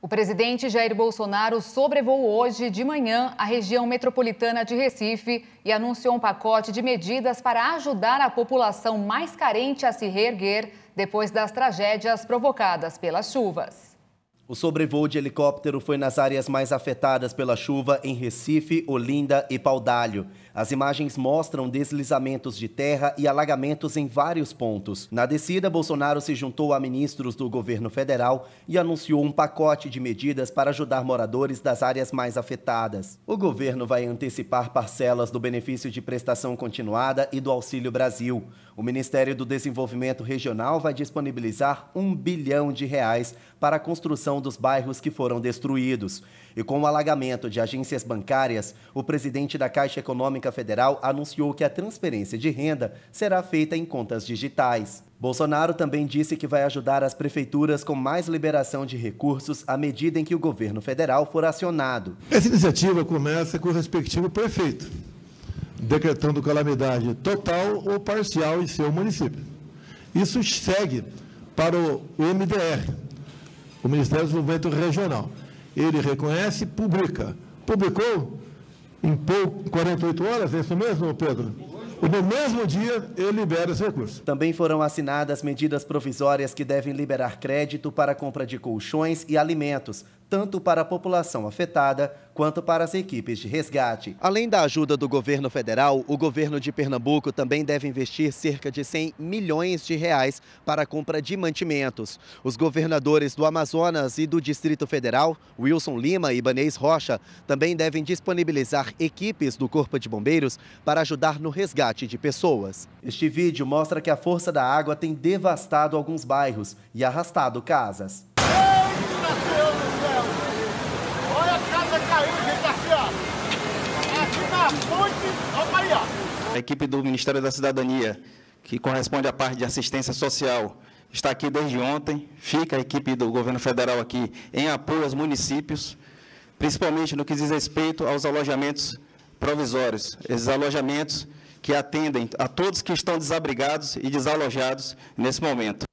O presidente Jair Bolsonaro sobrevoou hoje de manhã a região metropolitana de Recife e anunciou um pacote de medidas para ajudar a população mais carente a se reerguer depois das tragédias provocadas pelas chuvas. O sobrevoo de helicóptero foi nas áreas mais afetadas pela chuva em Recife, Olinda e Paudalho. As imagens mostram deslizamentos de terra e alagamentos em vários pontos. Na descida, Bolsonaro se juntou a ministros do governo federal e anunciou um pacote de medidas para ajudar moradores das áreas mais afetadas. O governo vai antecipar parcelas do benefício de prestação continuada e do Auxílio Brasil. O Ministério do Desenvolvimento Regional vai disponibilizar um bilhão de reais para a construção dos bairros que foram destruídos. E com o alagamento de agências bancárias, o presidente da Caixa Econômica Federal anunciou que a transferência de renda será feita em contas digitais. Bolsonaro também disse que vai ajudar as prefeituras com mais liberação de recursos à medida em que o governo federal for acionado. Essa iniciativa começa com o respectivo prefeito, decretando calamidade total ou parcial em seu município. Isso segue para o MDR, o Ministério do Desenvolvimento Regional. Ele reconhece, publica. Publicou em 48 horas, é isso mesmo, Pedro? E no mesmo dia, ele libera os recurso. Também foram assinadas medidas provisórias que devem liberar crédito para compra de colchões e alimentos tanto para a população afetada quanto para as equipes de resgate. Além da ajuda do governo federal, o governo de Pernambuco também deve investir cerca de 100 milhões de reais para a compra de mantimentos. Os governadores do Amazonas e do Distrito Federal, Wilson Lima e Banês Rocha, também devem disponibilizar equipes do Corpo de Bombeiros para ajudar no resgate de pessoas. Este vídeo mostra que a força da água tem devastado alguns bairros e arrastado casas. A equipe do Ministério da Cidadania, que corresponde à parte de assistência social, está aqui desde ontem. Fica a equipe do governo federal aqui em apoio aos municípios, principalmente no que diz respeito aos alojamentos provisórios. Esses alojamentos que atendem a todos que estão desabrigados e desalojados nesse momento.